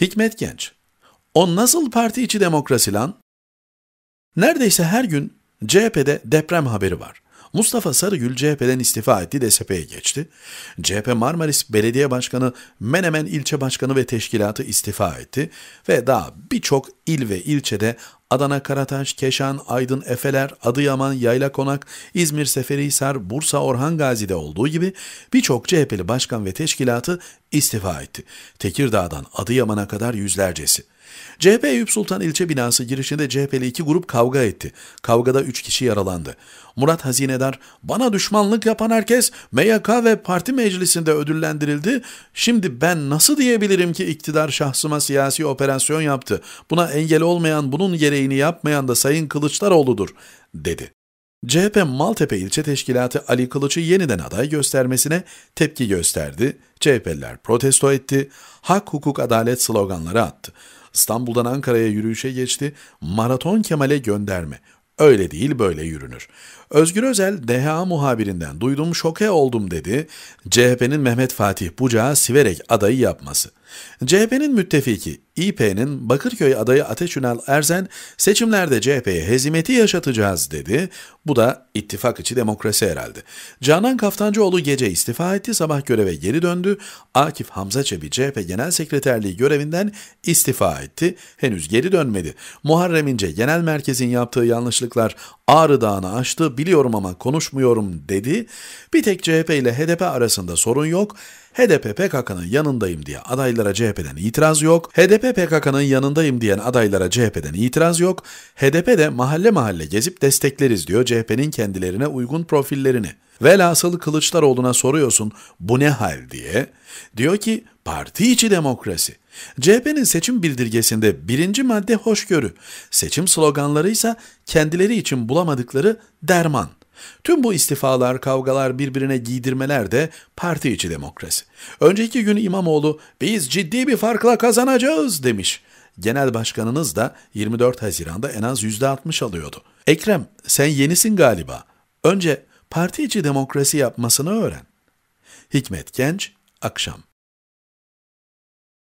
Hikmet Genç, o nasıl parti içi demokrasi lan? Neredeyse her gün CHP'de deprem haberi var. Mustafa Sarıgül CHP'den istifa etti, DSP'ye geçti. CHP Marmaris Belediye Başkanı, Menemen İlçe Başkanı ve Teşkilatı istifa etti ve daha birçok il ve ilçede Adana, Karataş, Keşan, Aydın, Efeler, Adıyaman, Yayla Konak, İzmir, Seferihisar, Bursa, Orhan Gazi'de olduğu gibi birçok CHP'li başkan ve teşkilatı istifa etti. Tekirdağ'dan Adıyaman'a kadar yüzlercesi. CHP Eyüp Sultan ilçe binası girişinde CHP'li iki grup kavga etti. Kavgada üç kişi yaralandı. Murat Hazinedar, bana düşmanlık yapan herkes MYK ve parti meclisinde ödüllendirildi. Şimdi ben nasıl diyebilirim ki iktidar şahsıma siyasi operasyon yaptı. Buna engel olmayan, bunun gereğini yapmayan da Sayın Kılıçdaroğlu'dur, dedi. CHP Maltepe ilçe teşkilatı Ali Kılıç'ı yeniden aday göstermesine tepki gösterdi. CHP'liler protesto etti, hak hukuk adalet sloganları attı. İstanbul'dan Ankara'ya yürüyüşe geçti. Maraton Kemal'e gönderme. Öyle değil böyle yürünür. Özgür Özel DHA muhabirinden duydum şoke oldum dedi. CHP'nin Mehmet Fatih Bucağı siverek adayı yapması. CHP'nin müttefiki İP'nin Bakırköy adayı Ateş Ünal Erzen seçimlerde CHP'ye hezimeti yaşatacağız dedi. Bu da ittifak içi demokrasi herhalde. Canan Kaftancıoğlu gece istifa etti sabah göreve geri döndü. Akif Hamza Çebi CHP Genel Sekreterliği görevinden istifa etti. Henüz geri dönmedi. Muharrem İnce Genel Merkez'in yaptığı yanlışlıklar Ağrı Dağı'nı aştı biliyorum ama konuşmuyorum dedi. Bir tek CHP ile HDP arasında sorun yok. HDP PKK'nın yanındayım diye adaylara CHP'den itiraz yok. HDP PKK'nın yanındayım diyen adaylara CHP'den itiraz yok. HDP de mahalle mahalle gezip destekleriz diyor CHP'nin kendilerine uygun profillerini. Velhasıl Kılıçdaroğlu'na soruyorsun bu ne hal diye. Diyor ki parti içi demokrasi. CHP'nin seçim bildirgesinde birinci madde hoşgörü, seçim sloganları ise kendileri için bulamadıkları derman. Tüm bu istifalar, kavgalar, birbirine giydirmeler de parti içi demokrasi. Önceki gün İmamoğlu biz ciddi bir farkla kazanacağız demiş. Genel başkanınız da 24 Haziran'da en az %60 alıyordu. Ekrem sen yenisin galiba. Önce parti içi demokrasi yapmasını öğren. Hikmet Genç, akşam.